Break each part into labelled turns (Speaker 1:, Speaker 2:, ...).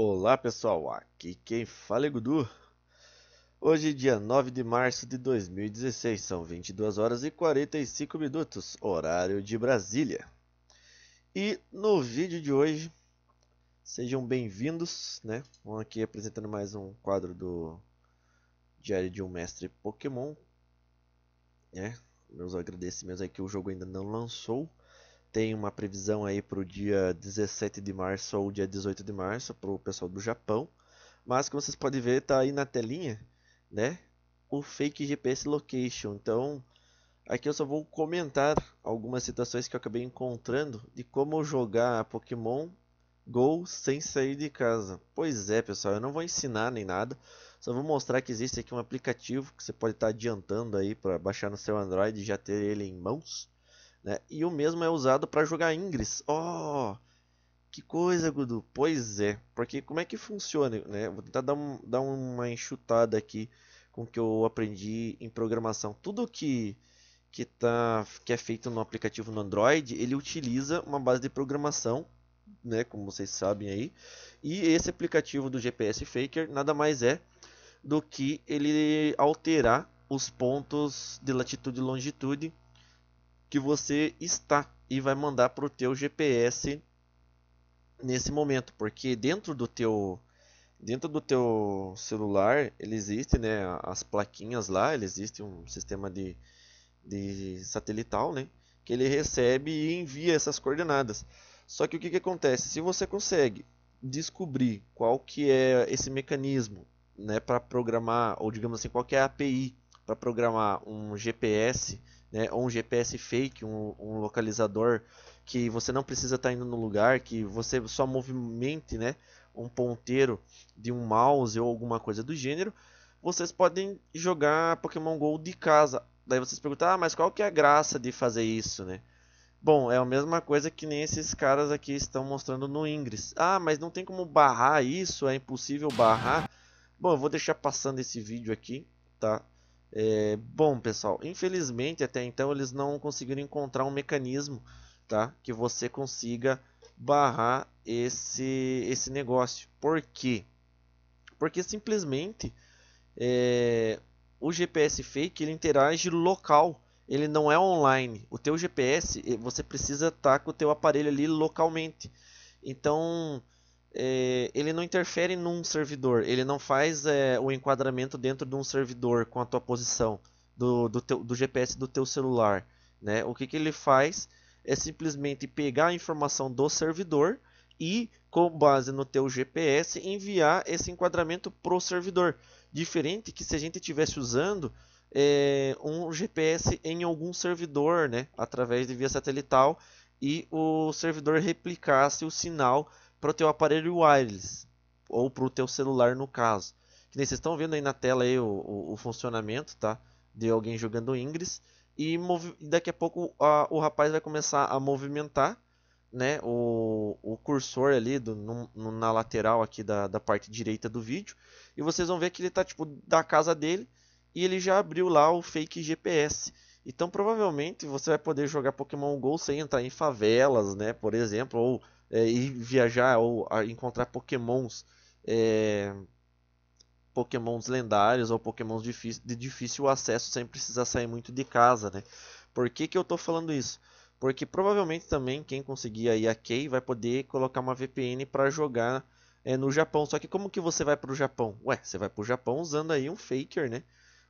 Speaker 1: Olá pessoal, aqui quem fala é Gudu. Hoje dia 9 de março de 2016, são 22 horas e 45 minutos, horário de Brasília. E no vídeo de hoje, sejam bem-vindos, né? Vamos aqui apresentando mais um quadro do Diário de um Mestre Pokémon, né? Meus agradecimentos aí que o jogo ainda não lançou, tem uma previsão aí para o dia 17 de março ou dia 18 de março para o pessoal do Japão. Mas como vocês podem ver, tá aí na telinha, né? O fake GPS location. Então, aqui eu só vou comentar algumas situações que eu acabei encontrando de como jogar Pokémon Go sem sair de casa. Pois é, pessoal, eu não vou ensinar nem nada. Só vou mostrar que existe aqui um aplicativo que você pode estar tá adiantando aí para baixar no seu Android e já ter ele em mãos. Né? E o mesmo é usado para jogar Ingress. Oh, que coisa, Gudu. Pois é, porque como é que funciona? Né? Vou tentar dar, um, dar uma enxutada aqui com o que eu aprendi em programação. Tudo que que, tá, que é feito no aplicativo no Android, ele utiliza uma base de programação, né, como vocês sabem aí. E esse aplicativo do GPS Faker nada mais é do que ele alterar os pontos de latitude e longitude que você está e vai mandar para o teu GPS nesse momento, porque dentro do teu dentro do teu celular ele existe né as plaquinhas lá ele existe um sistema de, de satelital né que ele recebe e envia essas coordenadas só que o que, que acontece se você consegue descobrir qual que é esse mecanismo né para programar ou digamos assim qual que é a API para programar um GPS né, ou um GPS fake, um, um, localizador que você não precisa estar tá indo no lugar, que você só movimente né, um ponteiro de um mouse ou alguma coisa do gênero, vocês podem jogar Pokémon GO de casa. Daí vocês perguntam, ah, mas qual que é a graça de fazer isso, né? Bom, é a mesma coisa que nem esses caras aqui estão mostrando no Ingress. Ah, mas não tem como barrar isso, é impossível barrar. Bom, eu vou deixar passando esse vídeo aqui, tá? É, bom, pessoal, infelizmente até então eles não conseguiram encontrar um mecanismo tá, que você consiga barrar esse, esse negócio. Por quê? Porque simplesmente é, o GPS fake ele interage local, ele não é online. O teu GPS, eh, você precisa estar tá com o teu aparelho ali localmente. Então, é, ele não interfere num servidor, ele não faz é, o enquadramento dentro de um servidor com a tua posição do, do, teu, do GPS do teu celular. Né? O que, que ele faz é simplesmente pegar a informação do servidor e, com base no teu GPS, enviar esse enquadramento para o servidor. Diferente que se a gente estivesse usando é, um GPS em algum servidor, né? através de via satelital, e o servidor replicasse o sinal para o teu aparelho wireless ou para o teu celular no caso. Que nem vocês estão vendo aí na tela aí o, o, o funcionamento, tá? De alguém jogando Ingress e daqui a pouco a, o rapaz vai começar a movimentar, né? O, o cursor ali do, no, na lateral aqui da, da parte direita do vídeo e vocês vão ver que ele está tipo da casa dele e ele já abriu lá o fake GPS. Então provavelmente você vai poder jogar Pokémon Go sem entrar em favelas, né? Por exemplo, ou é, ir viajar ou encontrar pokémons é, pokémons lendários ou pokémons de difícil acesso sem precisar sair muito de casa, né? Por que, que eu estou falando isso? Porque provavelmente também quem conseguir aí a key vai poder colocar uma VPN para jogar é, no Japão. Só que como que você vai para o Japão? Ué, você vai para o Japão usando aí um faker, né?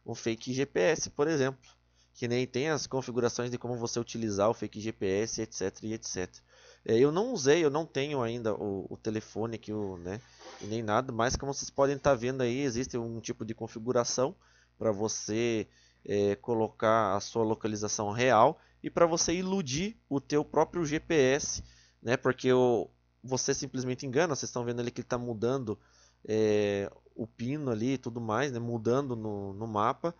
Speaker 1: Um fake GPS, por exemplo. Que nem tem as configurações de como você utilizar o fake GPS, etc, etc. É, eu não usei, eu não tenho ainda o, o telefone aqui, o, né, nem nada, mas como vocês podem estar tá vendo aí, existe um tipo de configuração para você é, colocar a sua localização real e para você iludir o teu próprio GPS, né? Porque o, você simplesmente engana. Vocês estão vendo ali que ele está mudando é, o pino ali e tudo mais, né? Mudando no, no mapa,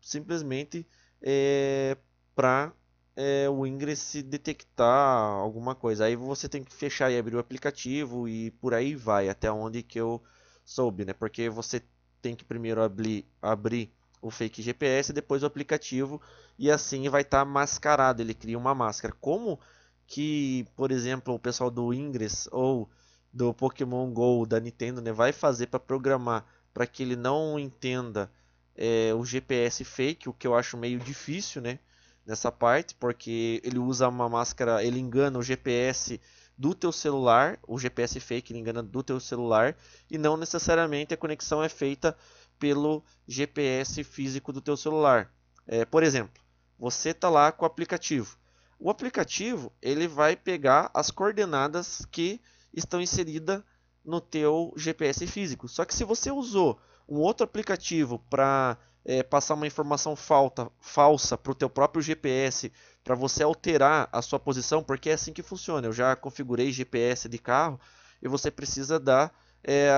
Speaker 1: simplesmente é, para é, o Ingress detectar alguma coisa. Aí você tem que fechar e abrir o aplicativo e por aí vai, até onde que eu soube, né? Porque você tem que primeiro abrir, abrir o fake GPS, depois o aplicativo e assim vai estar tá mascarado, ele cria uma máscara. Como que, por exemplo, o pessoal do Ingress ou do Pokémon Go da Nintendo né, vai fazer para programar para que ele não entenda é, o GPS fake, o que eu acho meio difícil, né? nessa parte, porque ele usa uma máscara, ele engana o GPS do teu celular, o GPS fake ele engana do teu celular e não necessariamente a conexão é feita pelo GPS físico do teu celular. É, por exemplo, você está lá com o aplicativo. O aplicativo ele vai pegar as coordenadas que estão inseridas no teu GPS físico. Só que se você usou um outro aplicativo para é, passar uma informação falta, falsa para o teu próprio GPS, para você alterar a sua posição, porque é assim que funciona. Eu já configurei GPS de carro e você precisa dar é,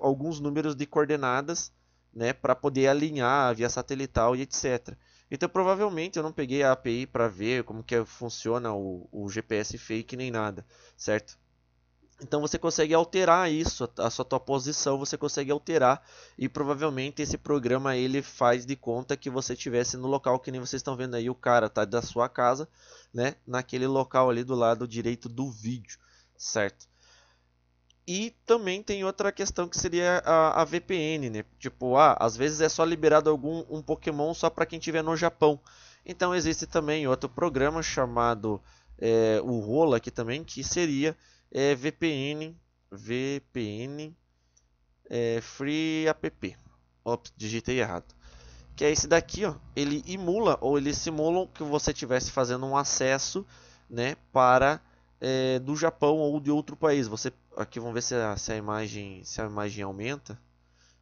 Speaker 1: alguns números de coordenadas né, para poder alinhar via satelital e etc. Então provavelmente eu não peguei a API para ver como que funciona o, o, GPS fake nem nada, certo? Então você consegue alterar isso, a sua tua posição você consegue alterar e provavelmente esse programa ele faz de conta que você estivesse no local que nem vocês estão vendo aí o cara tá da sua casa, né, naquele local ali do lado direito do vídeo, certo? E também tem outra questão que seria a, a VPN, né? Tipo, ah, às vezes é só liberado algum um Pokémon só para quem tiver no Japão. Então existe também outro programa chamado é, o Rola aqui também que seria é VPN, VPN é, Free App. Ops, digitei errado. Que é esse daqui, ó. Ele emula ou ele simula que você estivesse fazendo um acesso, né, para é, do Japão ou de outro país. Você aqui vamos ver se a, se a imagem se a imagem aumenta.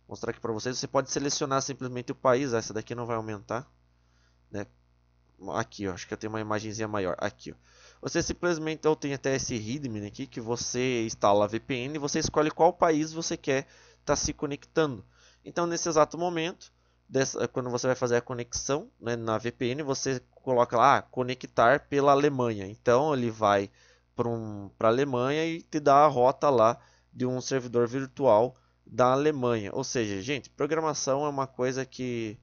Speaker 1: Vou mostrar aqui para vocês. Você pode selecionar simplesmente o país. Ah, essa daqui não vai aumentar, né? Aqui, ó. Acho que eu tenho uma imagenzinha maior. Aqui, ó. Você simplesmente, ou tem até esse Hidden né, aqui, que você instala a VPN e você escolhe qual país você quer estar tá se conectando. Então, nesse exato momento, dessa, quando você vai fazer a conexão né, na VPN, você coloca lá, ah, conectar pela Alemanha. Então, ele vai para um, a Alemanha e te dá a rota lá de um servidor virtual da Alemanha. Ou seja, gente, programação é uma coisa que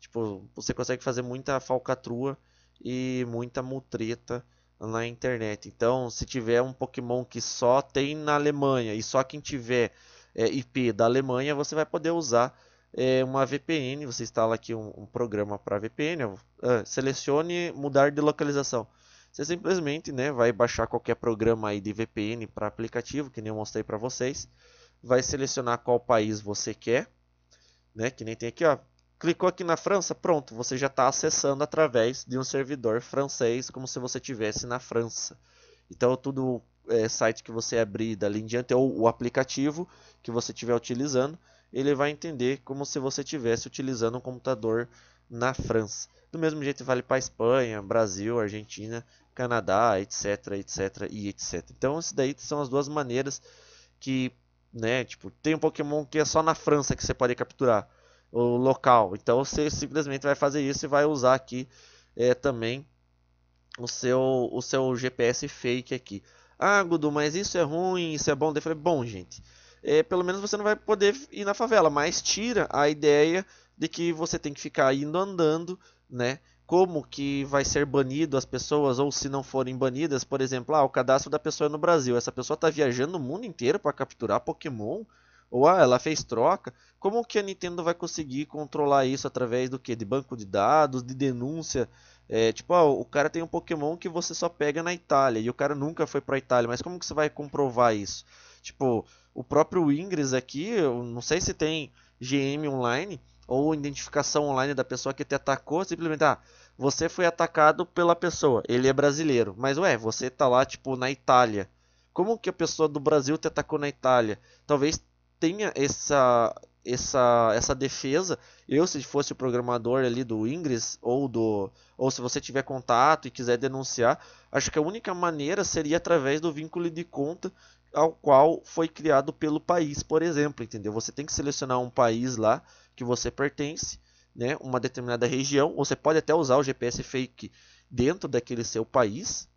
Speaker 1: tipo, você consegue fazer muita falcatrua e muita mutreta na internet. Então, se tiver um Pokémon que só tem na Alemanha e só quem tiver é, IP da Alemanha, você vai poder usar é, uma VPN. Você instala aqui um, um programa para VPN, ah, selecione mudar de localização. Você simplesmente né, vai baixar qualquer programa aí de VPN para aplicativo, que nem eu mostrei para vocês. Vai selecionar qual país você quer, né, que nem tem aqui, ó, Clicou aqui na França, pronto, você já está acessando através de um servidor francês, como se você tivesse na França. Então, tudo é, site que você abrir dali em diante, ou o aplicativo que você estiver utilizando, ele vai entender como se você estivesse utilizando um computador na França. Do mesmo jeito vale para Espanha, Brasil, Argentina, Canadá, etc, etc e etc. Então, isso daí são as duas maneiras que, né, tipo, tem um Pokémon que é só na França que você pode capturar o local. Então você simplesmente vai fazer isso e vai usar aqui é, também o seu, o seu GPS fake aqui. Ah, Gudu, mas isso é ruim, isso é bom. Eu falei, bom, gente, é, pelo menos você não vai poder ir na favela, mas tira a ideia de que você tem que ficar indo andando, né? Como que vai ser banido as pessoas, ou se não forem banidas, por exemplo, ah, o cadastro da pessoa é no Brasil. Essa pessoa está viajando o mundo inteiro para capturar Pokémon ou ah, ela fez troca. Como que a Nintendo vai conseguir controlar isso através do que? De banco de dados, de denúncia? É, tipo, ah, o cara tem um Pokémon que você só pega na Itália e o cara nunca foi para a Itália, mas como que você vai comprovar isso? Tipo, o próprio Ingress aqui, eu não sei se tem GM online ou identificação online da pessoa que te atacou, simplesmente, ah, você foi atacado pela pessoa, ele é brasileiro, mas ué, você tá lá, tipo, na Itália. Como que a pessoa do Brasil te atacou na Itália? Talvez tenha essa essa essa defesa. Eu se fosse o programador ali do Ingress ou do ou se você tiver contato e quiser denunciar, acho que a única maneira seria através do vínculo de conta ao qual foi criado pelo país, por exemplo, entendeu? Você tem que selecionar um país lá que você pertence, né, uma determinada região, ou você pode até usar o GPS fake dentro daquele seu país,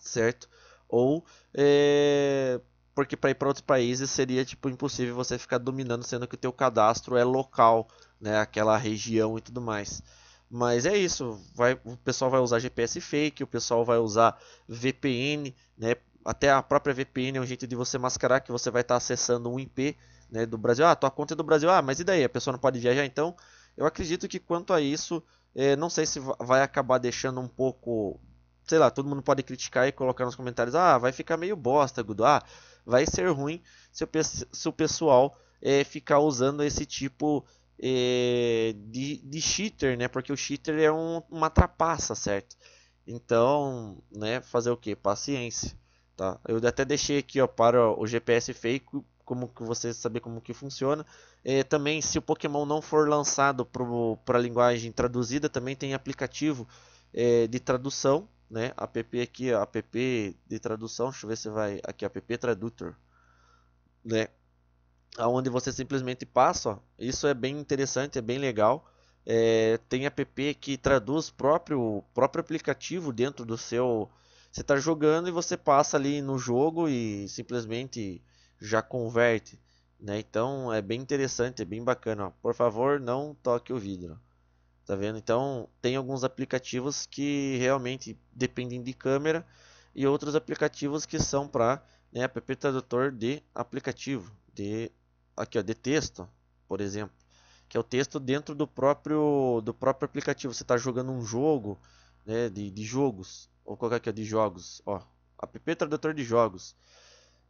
Speaker 1: certo? Ou é porque para ir para outros países seria tipo impossível você ficar dominando, sendo que o teu cadastro é local, né, aquela região e tudo mais. Mas é isso, vai, o pessoal vai usar GPS fake, o pessoal vai usar VPN, né? Até a própria VPN é um jeito de você mascarar que você vai estar tá acessando um IP né, do Brasil. Ah, tua conta é do Brasil, ah, mas e daí? A pessoa não pode viajar, então eu acredito que quanto a isso, é, não sei se vai acabar deixando um pouco. Sei lá, todo mundo pode criticar e colocar nos comentários, ah, vai ficar meio bosta, Gudu, ah, vai ser ruim se o, se o pessoal é, ficar usando esse tipo é, de, de cheater, né? Porque o cheater é um, uma trapaça, certo? Então, né, fazer o que? Paciência, tá? Eu até deixei aqui, ó, para o GPS fake, como que você saber como que funciona. É, também, se o Pokémon não for lançado para a linguagem traduzida, também tem aplicativo é, de tradução, né? App aqui, app de tradução, deixa eu ver se vai aqui app tradutor, né? Aonde você simplesmente passa, ó, isso é bem interessante, é bem legal. É, tem app que traduz próprio próprio aplicativo dentro do seu você está jogando e você passa ali no jogo e simplesmente já converte né então é bem interessante é bem bacana ó. por favor não toque o vidro Tá vendo? Então, tem alguns aplicativos que realmente dependem de câmera e outros aplicativos que são para né, app tradutor de aplicativo, de aqui ó, de texto, por exemplo, que é o texto dentro do próprio do próprio aplicativo. Você está jogando um jogo, né, de, de jogos, ou colocar aqui é de jogos, ó, app tradutor de jogos.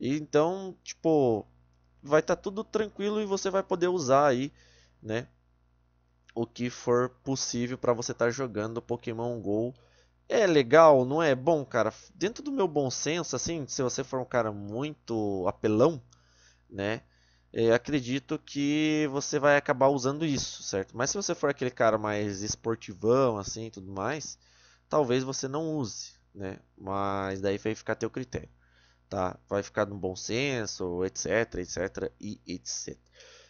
Speaker 1: E então, tipo, vai estar tá tudo tranquilo e você vai poder usar aí, né, o que for possível para você estar tá jogando Pokémon GO. É legal, não é bom, cara? Dentro do meu bom senso, assim, se você for um cara muito apelão, né? É, acredito que você vai acabar usando isso, certo? Mas se você for aquele cara mais esportivão, assim, tudo mais, talvez você não use, né? Mas daí vai ficar a teu critério, tá? Vai ficar no bom senso, etc, etc e etc.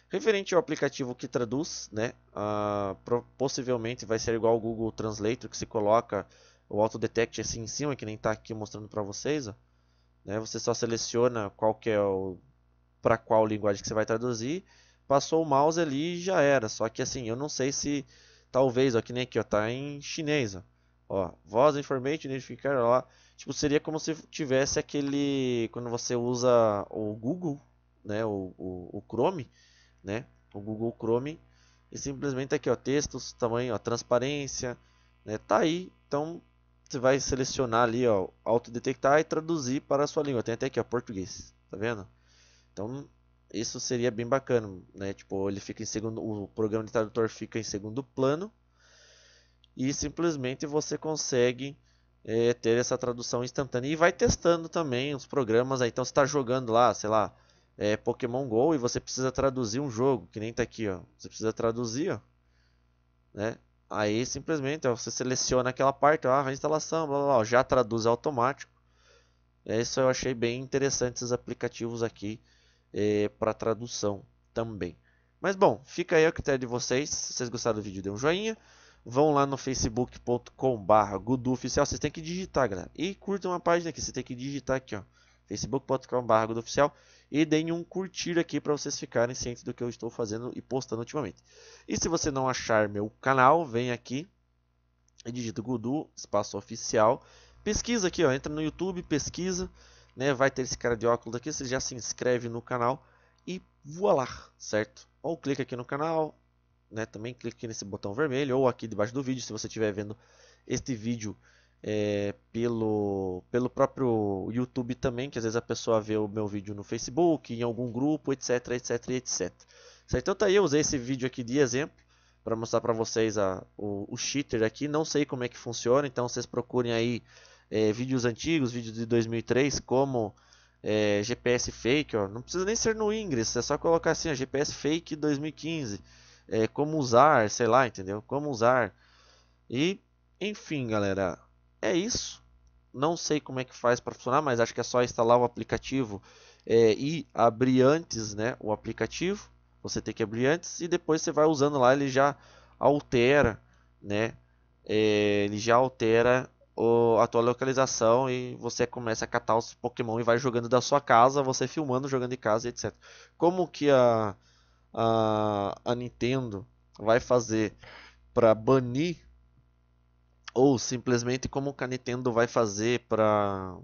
Speaker 1: Referente ao aplicativo que traduz, né, uh, possivelmente vai ser igual ao Google Translator, que se coloca o Autodetect assim em cima, que nem está aqui mostrando para vocês. Ó, né, você só seleciona qual que é o para qual linguagem que você vai traduzir, passou o mouse ali e já era. Só que assim, eu não sei se talvez, ó, que nem aqui, ó, tá em chinês, ó. Ó, voz information identificar ó, tipo, seria como se tivesse aquele quando você usa o Google, né, o, o, o Chrome, né? O Google Chrome e simplesmente aqui, ó, textos, tamanho, ó, transparência, né? Tá aí, então você vai selecionar ali, ó, autodetectar e traduzir para a sua língua. Tem até aqui, ó, português, tá vendo? Então, isso seria bem bacana, né? Tipo, ele fica em segundo, o programa de tradutor fica em segundo plano e simplesmente você consegue é, ter essa tradução instantânea e vai testando também os programas. Aí. Então, está jogando lá, sei lá, é, Pokémon GO e você precisa traduzir um jogo, que nem tá aqui, ó. Você precisa traduzir, ó. Né? Aí simplesmente ó, você seleciona aquela parte, ó, a ah, instalação, blá, blá, blá, já traduz automático. É, isso eu achei bem interessante esses aplicativos aqui é, para tradução também. Mas bom, fica aí o critério de vocês. Se vocês gostaram do vídeo, dê um joinha. Vão lá no facebook.com.br oficial Vocês têm que digitar, galera. E curtam a página aqui. Você tem que digitar aqui, ó. facebook.com.br oficial e deem um curtir aqui para vocês ficarem cientes do que eu estou fazendo e postando ultimamente. E se você não achar meu canal, vem aqui e digita Gudu, espaço oficial, pesquisa aqui, ó, entra no YouTube, pesquisa, né, vai ter esse cara de óculos aqui, você já se inscreve no canal e voa lá, certo? Ou clica aqui no canal, né, também clica aqui nesse botão vermelho ou aqui debaixo do vídeo se você estiver vendo este vídeo é, pelo, pelo próprio YouTube também, que às vezes a pessoa vê o meu vídeo no Facebook, em algum grupo, etc, etc, etc. Certo? Então tá aí, eu usei esse vídeo aqui de exemplo para mostrar para vocês a, o, o, cheater aqui. Não sei como é que funciona, então vocês procurem aí é, vídeos antigos, vídeos de 2003, como é, GPS fake. Ó. Não precisa nem ser no Ingress, é só colocar assim, ó, GPS fake 2015. É, como usar, sei lá, entendeu? Como usar. E, enfim, galera é isso. Não sei como é que faz para funcionar, mas acho que é só instalar o aplicativo é, e abrir antes né, o aplicativo. Você tem que abrir antes e depois você vai usando lá, ele já altera, né? É, ele já altera o, a tua localização e você começa a catar os Pokémon e vai jogando da sua casa, você filmando, jogando de casa, etc. Como que a, a, a Nintendo vai fazer para banir ou simplesmente como o Nintendo vai fazer para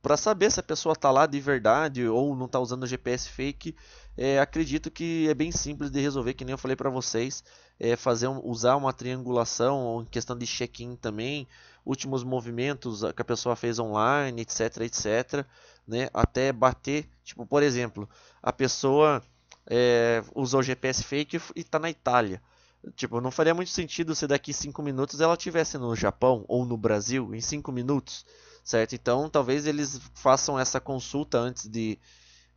Speaker 1: para saber se a pessoa está lá de verdade ou não está usando GPS fake, é, acredito que é bem simples de resolver, que nem eu falei para vocês, é, fazer um, usar uma triangulação ou em questão de check-in também, últimos movimentos que a pessoa fez online, etc, etc, né, até bater, tipo, por exemplo, a pessoa é, usou GPS fake e está na Itália. Tipo, não faria muito sentido se daqui 5 minutos ela tivesse no Japão ou no Brasil em 5 minutos, certo? Então, talvez eles façam essa consulta antes de,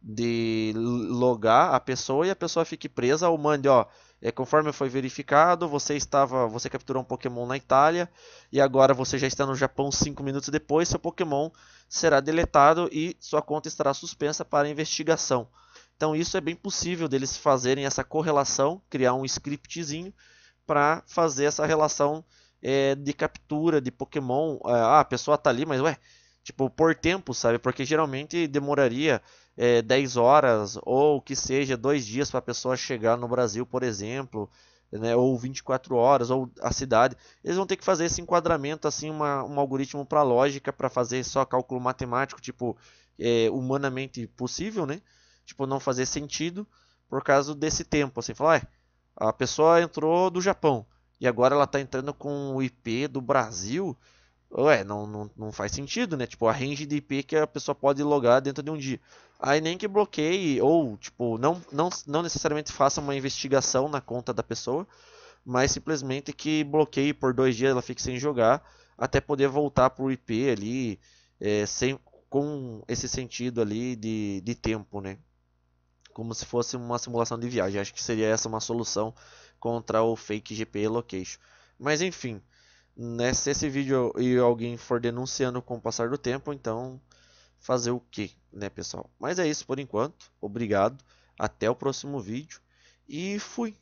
Speaker 1: de logar a pessoa e a pessoa fique presa ou mande, ó, é, conforme foi verificado, você estava, você capturou um Pokémon na Itália e agora você já está no Japão 5 minutos depois, seu Pokémon será deletado e sua conta estará suspensa para investigação. Então isso é bem possível deles fazerem essa correlação, criar um scriptzinho para fazer essa relação é, de captura de Pokémon. É, ah, a pessoa tá ali, mas ué, tipo, por tempo, sabe? Porque geralmente demoraria é, 10 horas ou que seja dois dias para a pessoa chegar no Brasil, por exemplo, né? ou 24 horas, ou a cidade. Eles vão ter que fazer esse enquadramento, assim, uma, um algoritmo para lógica, para fazer só cálculo matemático, tipo, é, humanamente possível, né? tipo, não fazer sentido por causa desse tempo. Assim, falar, ah, a pessoa entrou do Japão e agora ela está entrando com o IP do Brasil. Ué, não, não, não faz sentido, né? Tipo, a range de IP que a pessoa pode logar dentro de um dia. Aí nem que bloqueie, ou, tipo, não, não, não necessariamente faça uma investigação na conta da pessoa, mas simplesmente que bloqueie por dois dias, ela fique sem jogar, até poder voltar pro IP ali, é, sem, com esse sentido ali de, de tempo, né? como se fosse uma simulação de viagem. Acho que seria essa uma solução contra o fake GPE location. Mas enfim, né, se esse vídeo e alguém for denunciando com o passar do tempo, então fazer o que, né, pessoal? Mas é isso por enquanto. Obrigado. Até o próximo vídeo e fui.